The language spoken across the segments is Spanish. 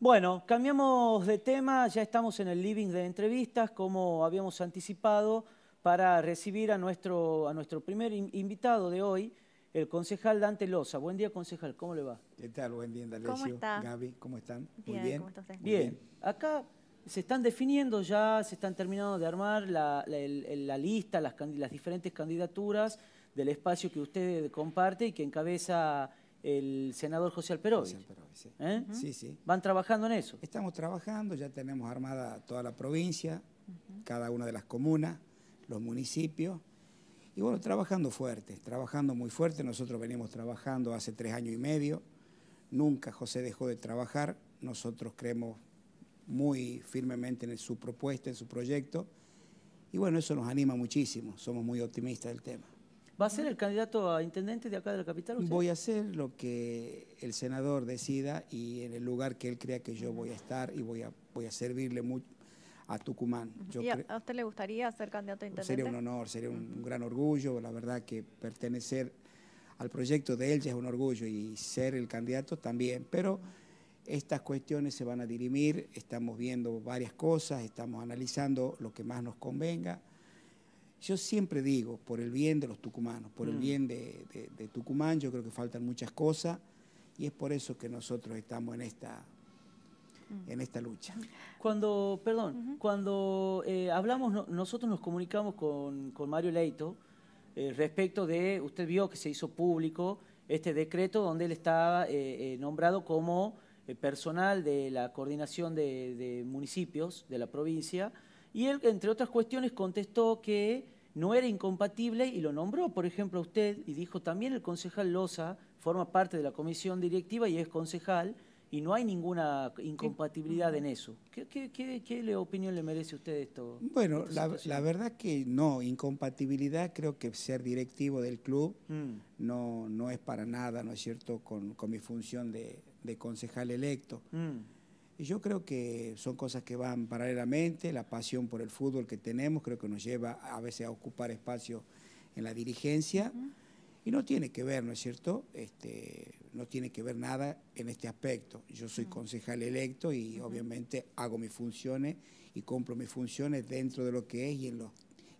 Bueno, cambiamos de tema, ya estamos en el living de entrevistas, como habíamos anticipado, para recibir a nuestro, a nuestro primer invitado de hoy, el concejal Dante Loza. Buen día, concejal, ¿cómo le va? ¿Qué tal? Buen día, Dalecio. ¿Cómo Gaby, ¿cómo están? Bien, Muy bien. Bien. acá se están definiendo ya, se están terminando de armar la, lista, las, las diferentes candidaturas del espacio que usted comparte y que encabeza el senador José Alperovich. ¿eh? sí. sí, ¿Van trabajando en eso? Estamos trabajando, ya tenemos armada toda la provincia, cada una de las comunas, los municipios. Y bueno, trabajando fuerte, trabajando muy fuerte. Nosotros venimos trabajando hace tres años y medio. Nunca José dejó de trabajar. Nosotros creemos muy firmemente en su propuesta, en su proyecto. Y bueno, eso nos anima muchísimo. Somos muy optimistas del tema. ¿Va a ser el candidato a intendente de acá de la capital? Voy a hacer lo que el senador decida y en el lugar que él crea que yo voy a estar y voy a, voy a servirle mucho a Tucumán. a usted le gustaría ser candidato a intendente? Sería un honor, sería un gran orgullo, la verdad que pertenecer al proyecto de él ya es un orgullo y ser el candidato también, pero estas cuestiones se van a dirimir, estamos viendo varias cosas, estamos analizando lo que más nos convenga. Yo siempre digo, por el bien de los tucumanos, por el mm. bien de, Tucumán, yo creo que faltan muchas cosas y es por eso que nosotros estamos en esta, mm. en esta lucha. Cuando, perdón, cuando eh, hablamos, nosotros nos comunicamos con, Mario Leito eh, respecto de, usted vio que se hizo público este decreto donde él estaba eh, nombrado como personal de la coordinación de municipios de la provincia y él, entre otras cuestiones, contestó que no era incompatible y lo nombró, por ejemplo, a usted y dijo también el concejal Loza forma parte de la comisión directiva y es concejal y no hay ninguna incompatibilidad en eso. ¿Qué, opinión le merece a usted esto? Bueno, la, verdad que no, incompatibilidad creo que ser directivo del club mm. no, es para nada, ¿no es cierto?, con, mi función de, concejal electo. Mm yo creo que son cosas que van paralelamente, la pasión por el fútbol que tenemos creo que nos lleva a veces a ocupar espacio en la dirigencia. Y no tiene que ver, ¿no es cierto? Este, no tiene que ver nada en este aspecto. Yo soy concejal electo y obviamente hago mis funciones y compro mis funciones dentro de lo que es y en, los,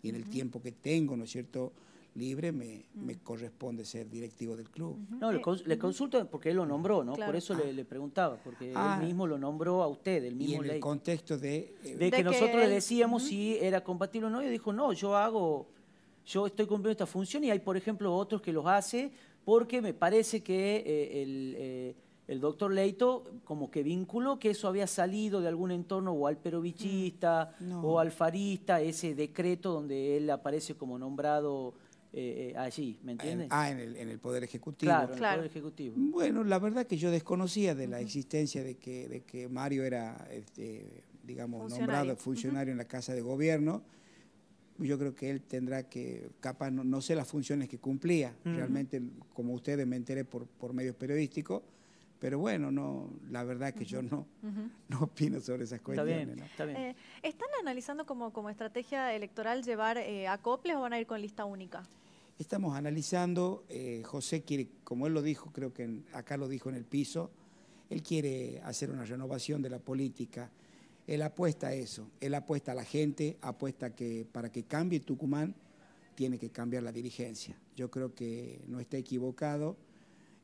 y en el tiempo que tengo, ¿no es cierto? libre, me, mm. me corresponde ser directivo del club. No, le, eh, consulto porque él lo nombró, ¿no? Por eso le, preguntaba, porque él ah. mismo lo nombró a usted, el mismo y en el contexto eh, de... de, que, nosotros le decíamos si era compatible o no, y dijo, no, yo hago, yo estoy cumpliendo esta función, y hay, por ejemplo, otros que los hace porque me parece que eh, el... doctor Leito como que vinculó que eso había salido de algún entorno o al perovichista mm. o alfarista, ese decreto donde él aparece como nombrado eh, eh, allí, ¿me ah, en el, Poder Ejecutivo. Claro, claro, Bueno, la verdad que yo desconocía de la existencia de que, Mario era, este, digamos, nombrado funcionario en la Casa de Gobierno. Yo creo que él tendrá que, capaz, no, sé las funciones que cumplía, realmente, como ustedes me enteré por, por medios periodísticos, pero bueno, no, la verdad es que yo no, no opino sobre esas cuestiones. Está eh, ¿Están analizando como, como estrategia electoral llevar a eh, acoples o van a ir con lista única? Estamos analizando, eh, José quiere, como él lo dijo, creo que acá lo dijo en el piso, él quiere hacer una renovación de la política. Él apuesta a eso, él apuesta a la gente, apuesta que para que cambie Tucumán tiene que cambiar la dirigencia. Yo creo que no está equivocado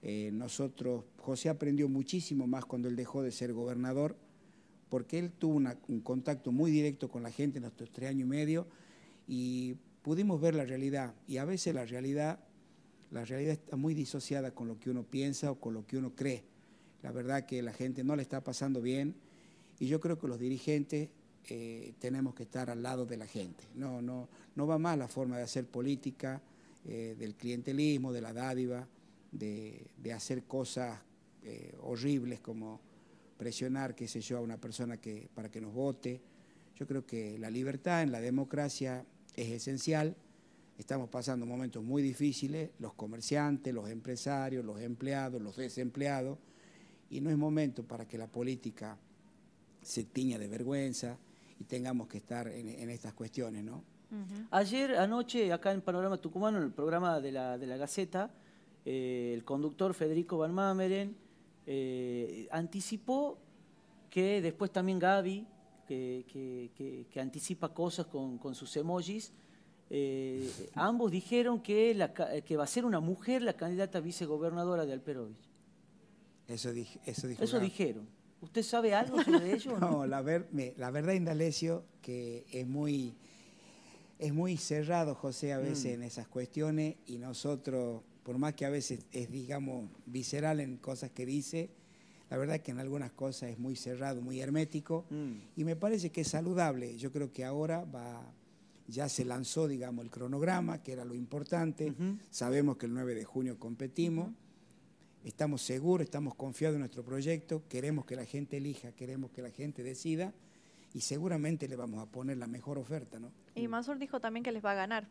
eh, nosotros, José aprendió muchísimo más cuando él dejó de ser gobernador, porque él tuvo un contacto muy directo con la gente en estos tres años y medio y pudimos ver la realidad. Y a veces la realidad, la realidad está muy disociada con lo que uno piensa o con lo que uno cree. La verdad que la gente no le está pasando bien y yo creo que los dirigentes eh, tenemos que estar al lado de la gente. No, no, no va más la forma de hacer política, eh, del clientelismo, de la dádiva de, hacer cosas eh, horribles como presionar, qué sé yo, a una persona que, para que nos vote. Yo creo que la libertad en la democracia es esencial. Estamos pasando momentos muy difíciles, los comerciantes, los empresarios, los empleados, los desempleados, y no es momento para que la política se tiña de vergüenza y tengamos que estar en, estas cuestiones, ¿no? Ayer, anoche, acá en Panorama Tucumano, en el programa de la, de la Gaceta, eh, el conductor Federico Van Mameren, eh, anticipó que después también Gaby, que, anticipa cosas con, sus emojis, eh, ambos dijeron que, va a ser una mujer la candidata vicegobernadora de Alperovich. Eso, eso, dijeron. ¿Usted sabe algo sobre ello? no, La, ver, la, verdad, Indalecio, que es muy, es muy cerrado José a veces mm. en esas cuestiones y nosotros por más que a veces es, digamos, visceral en cosas que dice, la verdad que en algunas cosas es muy cerrado, muy hermético, mm. y me parece que es saludable. Yo creo que ahora va, ya se lanzó, digamos, el cronograma, que era lo importante. Sabemos que el 9 de junio competimos. Estamos seguros, estamos confiados en nuestro proyecto, queremos que la gente elija, queremos que la gente decida y seguramente le vamos a poner la mejor oferta, ¿no? Y Mansur dijo también que les va a ganar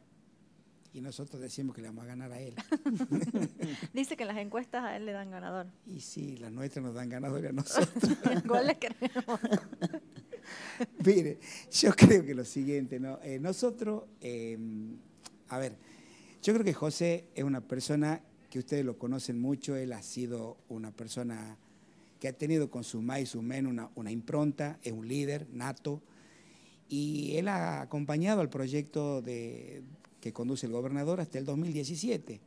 y nosotros decimos que le vamos a ganar a él. Dice que las encuestas a él le dan ganador. Y sí, las nuestras nos dan ganador a nosotros. ¿Cuál le queremos? Mire, yo creo que lo siguiente, ¿no? Eh, nosotros, em, a ver, yo creo que José es una persona que ustedes lo conocen mucho, él ha sido una persona que ha tenido con su más y su menos una impronta, es un líder nato, y él ha acompañado al proyecto de, que conduce el gobernador hasta el 2017,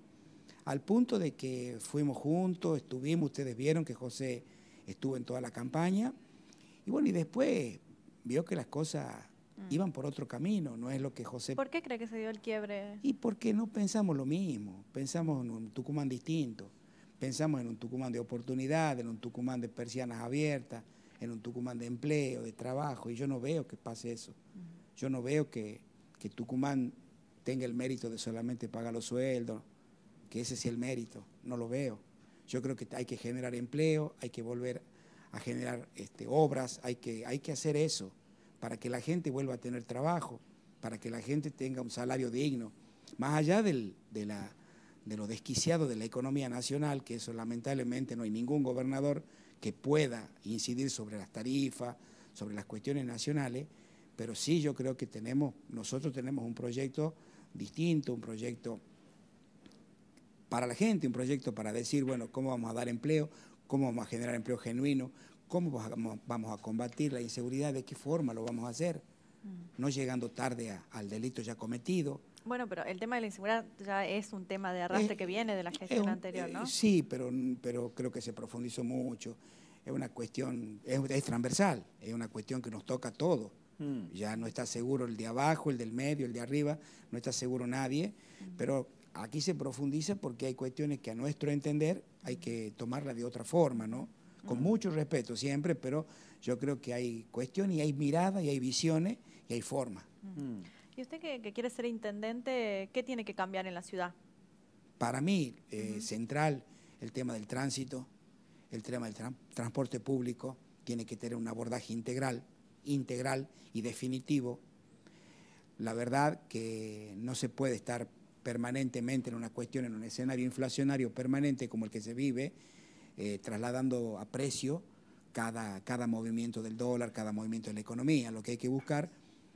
al punto de que fuimos juntos, estuvimos, ustedes vieron que José estuvo en toda la campaña, y bueno, y después vio que las cosas mm. iban por otro camino, no es lo que José... ¿Por qué cree que se dio el quiebre? Y porque no pensamos lo mismo, pensamos en un Tucumán distinto, pensamos en un Tucumán de oportunidad, en un Tucumán de persianas abiertas, en un Tucumán de empleo, de trabajo, y yo no veo que pase eso. Mm. Yo no veo que, que Tucumán tenga el mérito de solamente pagar los sueldos, que ese es el mérito, no lo veo. Yo creo que hay que generar empleo, hay que volver a generar este, obras, hay que, hay que hacer eso para que la gente vuelva a tener trabajo, para que la gente tenga un salario digno, más allá de, la, de lo desquiciado de la economía nacional, que eso lamentablemente no hay ningún gobernador que pueda incidir sobre las tarifas, sobre las cuestiones nacionales, pero sí yo creo que tenemos, nosotros tenemos un proyecto distinto, un proyecto para la gente, un proyecto para decir, bueno, cómo vamos a dar empleo, cómo vamos a generar empleo genuino, cómo vamos a combatir la inseguridad, de qué forma lo vamos a hacer, mm. no llegando tarde al delito ya cometido. Bueno, pero el tema de la inseguridad ya es un tema de arrastre eh, que viene de la gestión anterior, ¿no? Eh, sí, pero, pero creo que se profundizó mucho. Es una cuestión, es, es transversal, es una cuestión que nos toca a todos. Mm. Ya no está seguro el de abajo, el del medio, el de arriba, no está seguro nadie, mm. pero aquí se profundiza porque hay cuestiones que a nuestro entender hay que tomarlas de otra forma, ¿no? Con mm. mucho respeto siempre, pero yo creo que hay cuestiones y hay miradas y hay visiones y hay formas. ¿Y usted que, quiere ser intendente, qué tiene que cambiar en la ciudad? Para mí, eh, central, el tema del tránsito, el tema del transporte público, tiene que tener un abordaje integral integral y definitivo. La verdad que no se puede estar permanentemente en una cuestión, en un escenario inflacionario permanente como el que se vive, eh, trasladando a precio cada, cada movimiento del dólar, cada movimiento de la economía. Lo que hay que buscar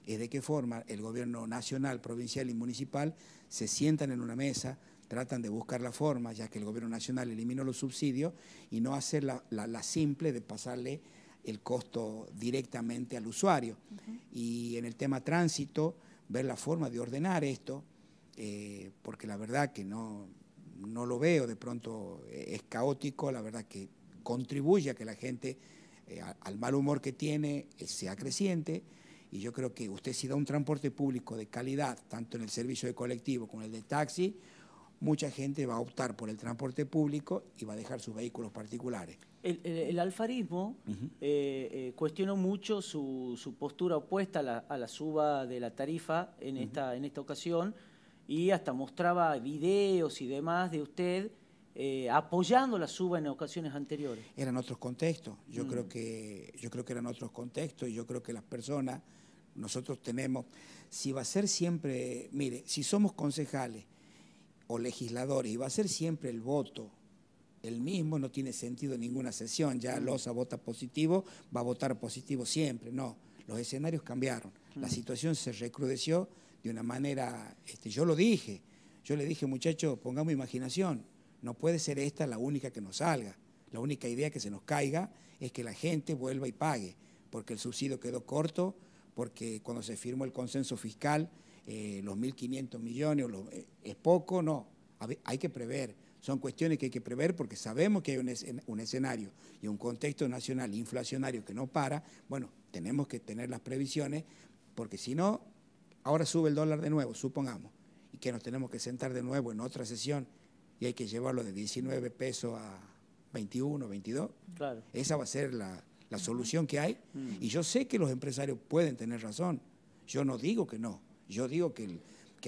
es de qué forma el gobierno nacional, provincial y municipal se sientan en una mesa, tratan de buscar la forma, ya que el gobierno nacional eliminó los subsidios, y no hacer la simple de pasarle el costo directamente al usuario. Y en el tema tránsito, ver la forma de ordenar esto, eh, porque la verdad que no, no lo veo, de pronto eh, es caótico, la verdad que contribuye a que la gente, eh, al mal humor que tiene, sea creciente. Y yo creo que usted si da un transporte público de calidad, tanto en el servicio de colectivo como en el de taxi, mucha gente va a optar por el transporte público y va a dejar sus vehículos particulares. El, alfarismo eh, eh, cuestionó mucho su, postura opuesta a la, suba de la tarifa en, esta, en esta ocasión y hasta mostraba videos y demás de usted eh, apoyando la suba en ocasiones anteriores. Eran otros contextos, yo, creo mm. que, yo creo que eran otros contextos y yo creo que las personas, nosotros tenemos, si va a ser siempre, mire, si somos concejales, o legisladores, y va a ser siempre el voto el mismo, no tiene sentido ninguna sesión, ya Loza vota positivo, va a votar positivo siempre, no, los escenarios cambiaron, la situación se recrudeció de una manera, este, yo lo dije, yo le dije muchachos, pongamos imaginación, no puede ser esta la única que nos salga, la única idea que se nos caiga es que la gente vuelva y pague, porque el subsidio quedó corto, porque cuando se firmó el consenso fiscal eh, los 1.500 millones, eh, ¿es poco? No, hay que prever. Son cuestiones que hay que prever porque sabemos que hay un, escenario y un contexto nacional inflacionario que no para. Bueno, tenemos que tener las previsiones porque si no, ahora sube el dólar de nuevo, supongamos, y que nos tenemos que sentar de nuevo en otra sesión y hay que llevarlo de 19 pesos a 21, 22. Claro. Esa va a ser la, solución que hay. Y yo sé que los empresarios pueden tener razón. Yo no digo que no yo digo que,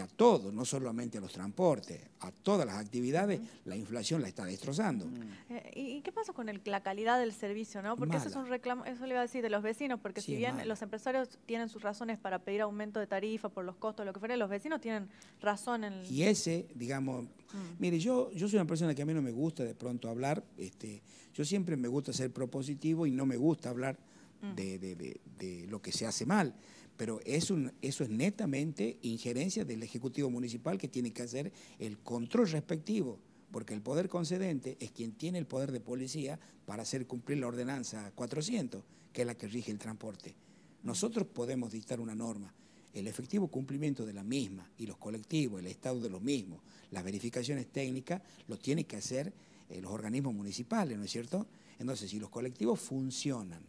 a todos, no solamente a los transportes, a todas las actividades, la inflación la está destrozando. Mm. Eh, ¿Y qué pasa con la calidad del servicio? ¿no? Porque eso es un reclamo, eso le iba a decir de los vecinos, porque si bien los empresarios tienen sus razones para pedir aumento de tarifa por los costos, lo que fuera, los vecinos tienen razón en... Y ese, digamos, mm. mire, yo, yo soy una persona que a mí no me gusta de pronto hablar, este, yo siempre me gusta ser propositivo y no me gusta hablar mm. de lo que se hace mal. Pero eso es netamente injerencia del Ejecutivo Municipal que tiene que hacer el control respectivo, porque el poder concedente es quien tiene el poder de policía para hacer cumplir la ordenanza 400, que es la que rige el transporte. Nosotros podemos dictar una norma, el efectivo cumplimiento de la misma y los colectivos, el estado de los mismos, las verificaciones técnicas, lo tienen que hacer eh, los organismos municipales, ¿no es cierto? Entonces, si los colectivos funcionan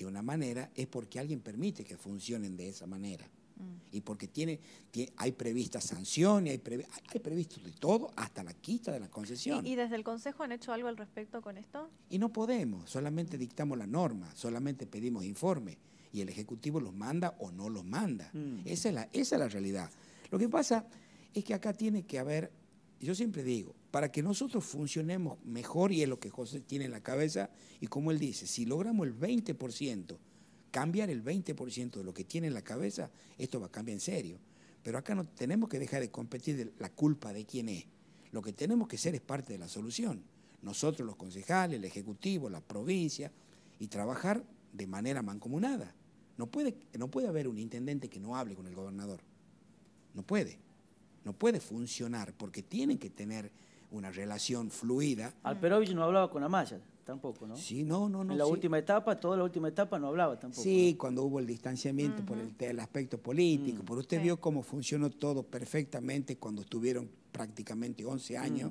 de una manera es porque alguien permite que funcionen de esa manera. Mm. Y porque tiene, hay previstas sanciones, hay, hay, previsto de todo, hasta la quita de la concesión. ¿Y, desde el Consejo han hecho algo al respecto con esto? Y no podemos, solamente dictamos la norma, solamente pedimos informe y el Ejecutivo los manda o no los manda. Mm. Esa, la, esa es la realidad. Lo que pasa es que acá tiene que haber, yo siempre digo, para que nosotros funcionemos mejor y es lo que José tiene en la cabeza. Y como él dice, si logramos el 20%, cambiar el 20% de lo que tiene en la cabeza, esto va a cambiar en serio. Pero acá no tenemos que dejar de competir de la culpa de quién es. Lo que tenemos que ser es parte de la solución. Nosotros los concejales, el Ejecutivo, la provincia, y trabajar de manera mancomunada. No puede, no puede haber un intendente que no hable con el gobernador. No puede. No puede funcionar porque tienen que tener una relación fluida. Alperovich no hablaba con Amaya tampoco, ¿no? Sí, no, no, no. En la última etapa, toda la última etapa no hablaba tampoco. Sí, cuando hubo el distanciamiento por el, aspecto político, por mm. pero usted vio cómo funcionó todo perfectamente cuando estuvieron prácticamente 11 mm. años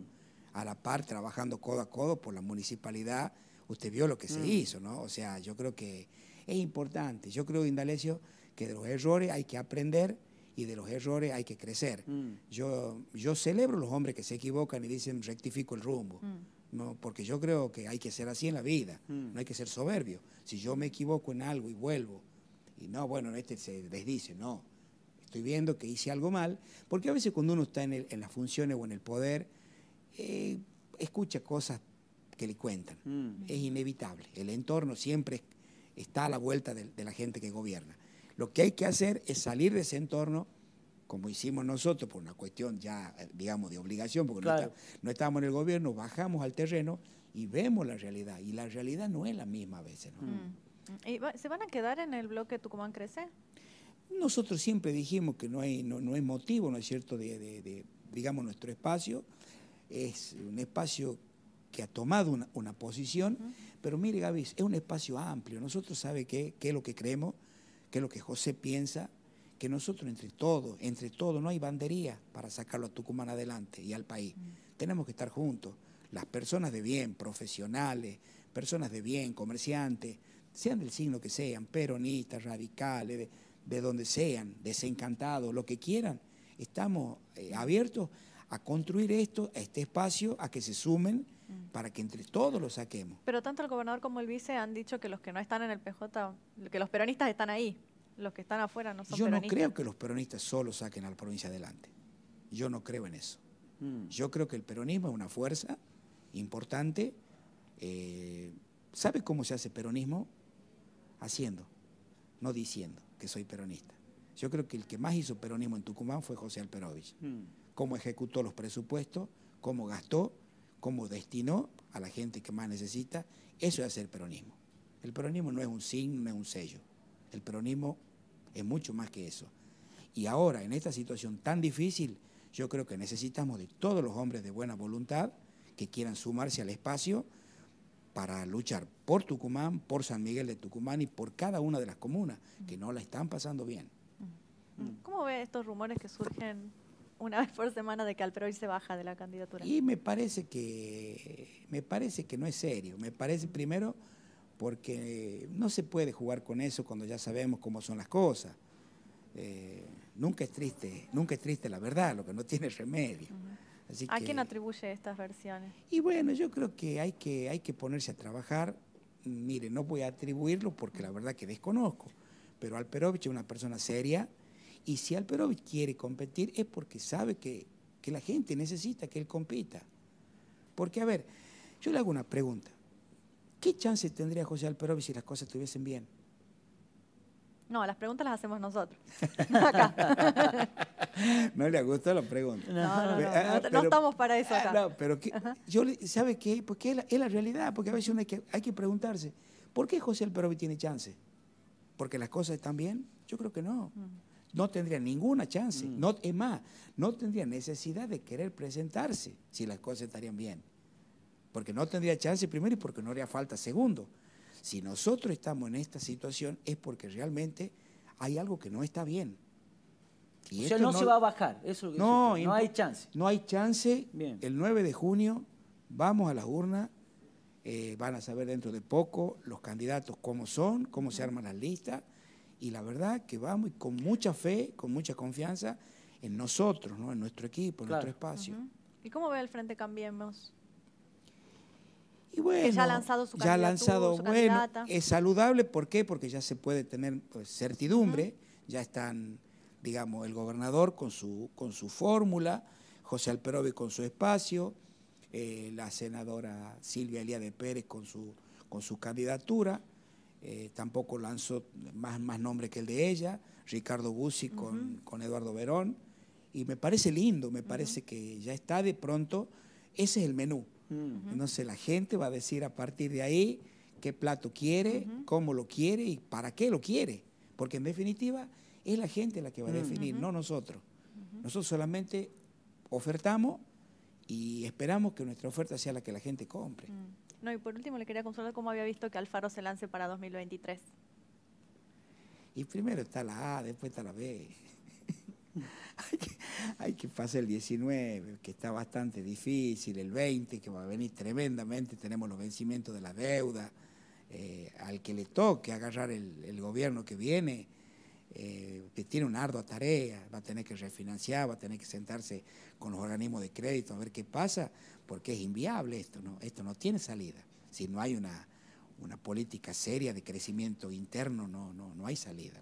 a la par trabajando codo a codo por la municipalidad, usted vio lo que se mm. hizo, ¿no? O sea, yo creo que es importante, yo creo, Indalecio, que de los errores hay que aprender y de los errores hay que crecer. Mm. Yo, yo celebro los hombres que se equivocan y dicen rectifico el rumbo. Mm. No, porque yo creo que hay que ser así en la vida, mm. no hay que ser soberbio. Si yo me equivoco en algo y vuelvo, y no, bueno, este se desdice, no. Estoy viendo que hice algo mal, porque a veces cuando uno está en, las funciones o en el poder, eh, escucha cosas que le cuentan. Es inevitable. El entorno siempre está a la vuelta de la gente que gobierna. Lo que hay que hacer es salir de ese entorno, como hicimos nosotros, por una cuestión ya, eh, digamos, de obligación, porque no, estábamos en el gobierno, bajamos al terreno y vemos la realidad. Y la realidad no es la misma a veces. Mm. Mm. ¿Se van a quedar en el bloque Tucumán Crecer? Nosotros siempre dijimos que no hay, motivo, ¿no es cierto?, de, digamos, nuestro espacio. Es un espacio que ha tomado una, posición, pero mire, Gaby, es un espacio amplio. Nosotros sabemos qué es lo que creemos que es lo que José piensa, que nosotros entre todos, entre todos, no hay bandería para sacarlo a Tucumán adelante y al país. Mm. Tenemos que estar juntos, las personas de bien, profesionales, personas de bien, comerciantes, sean del signo que sean, peronistas, radicales, de, donde sean, desencantados, lo que quieran, estamos eh, abiertos a construir esto, a este espacio, a que se sumen mm. para que entre todos lo saquemos. Pero tanto el gobernador como el vice han dicho que los que no están en el PJ, que los peronistas están ahí, los que están afuera no son Yo peronistas. Yo no creo que los peronistas solo saquen a la provincia adelante. Yo no creo en eso. Mm. Yo creo que el peronismo es una fuerza importante. Eh, ¿Sabe cómo se hace peronismo? Haciendo, no diciendo que soy peronista. Yo creo que el que más hizo peronismo en Tucumán fue José Alperovich. Mm cómo ejecutó los presupuestos, cómo gastó, cómo destinó a la gente que más necesita. Eso es el peronismo. El peronismo no es un signo, no es un sello. El peronismo es mucho más que eso. Y ahora, en esta situación tan difícil, yo creo que necesitamos de todos los hombres de buena voluntad que quieran sumarse al espacio para luchar por Tucumán, por San Miguel de Tucumán y por cada una de las comunas que no la están pasando bien. ¿Cómo ve estos rumores que surgen una vez por semana de que Alperovich se baja de la candidatura. Y me parece que, me parece que no es serio. Me parece primero porque no se puede jugar con eso cuando ya sabemos cómo son las cosas. Eh, nunca es triste, nunca es triste la verdad, lo que no tiene remedio. ¿A quién atribuye estas versiones? Y bueno, yo creo que hay que, hay que ponerse a trabajar. Mire, no voy a atribuirlo porque la verdad que desconozco, pero Alperovich es una persona seria, y si Alperovich quiere competir es porque sabe que, la gente necesita que él compita. Porque, a ver, yo le hago una pregunta. ¿Qué chance tendría José Alperovich si las cosas estuviesen bien? No, las preguntas las hacemos nosotros. no le gustan la pregunta. No, ah, estamos para eso ah, acá. no, pero ¿sabe qué? Porque es la, realidad, porque a veces hay, que, preguntarse, ¿por qué José Alperovic tiene chance? ¿Porque las cosas están bien? Yo creo que no. Mm no tendría ninguna chance. Mm. No, es más, no tendría necesidad de querer presentarse si las cosas estarían bien. Porque no tendría chance primero y porque no haría falta segundo. Si nosotros estamos en esta situación es porque realmente hay algo que no está bien. Y no, se va a bajar, eso no, no hay chance. No hay chance. El 9 de junio vamos a las urnas, eh, van a saber dentro de poco los candidatos cómo son, cómo se arman las listas y la verdad que vamos con mucha fe, con mucha confianza en nosotros, en nuestro equipo, en nuestro espacio. ¿Y cómo ve el Frente Cambiemos? Y bueno, ya ha lanzado su, ya bueno, Es saludable, ¿por qué? Porque ya se puede tener pues, certidumbre, ya están, digamos, el gobernador con su, con su fórmula, José Alperovi con su espacio, eh, la senadora Silvia Elía de Pérez con su, con su candidatura. Eh, tampoco lanzó más, más nombre que el de ella, Ricardo Bussi con, Eduardo Verón, y me parece lindo, me parece que ya está de pronto, ese es el menú. Mm. Entonces la gente va a decir a partir de ahí qué plato quiere, cómo lo quiere y para qué lo quiere, porque en definitiva es la gente la que va a mm. definir, no nosotros. Nosotros solamente ofertamos y esperamos que nuestra oferta sea la que la gente compre. Mm. No, y por último le quería consultar cómo había visto que Alfaro se lance para 2023. Y primero está la A, después está la B. hay, que, pasar el 19, que está bastante difícil, el 20, que va a venir tremendamente, tenemos los vencimientos de la deuda, eh, al que le toque agarrar el gobierno que viene eh, que tiene una ardua tarea, va a tener que refinanciar, va a tener que sentarse con los organismos de crédito a ver qué pasa, porque es inviable esto, ¿no? Esto no tiene salida. Si no hay una, una política seria de crecimiento interno, no, no, no hay salida,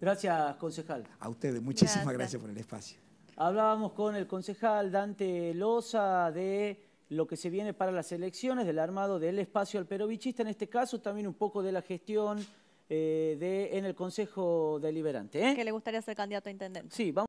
Gracias, concejal. A ustedes, muchísimas gracias. por el espacio. Hablábamos con el concejal Dante Loza de lo que se viene para las elecciones, del armado del espacio al perovichista en este caso también un poco de la gestión eh, de, en el Consejo Deliberante. ¿eh? Que le gustaría ser candidato a intendente. Sí, vamos.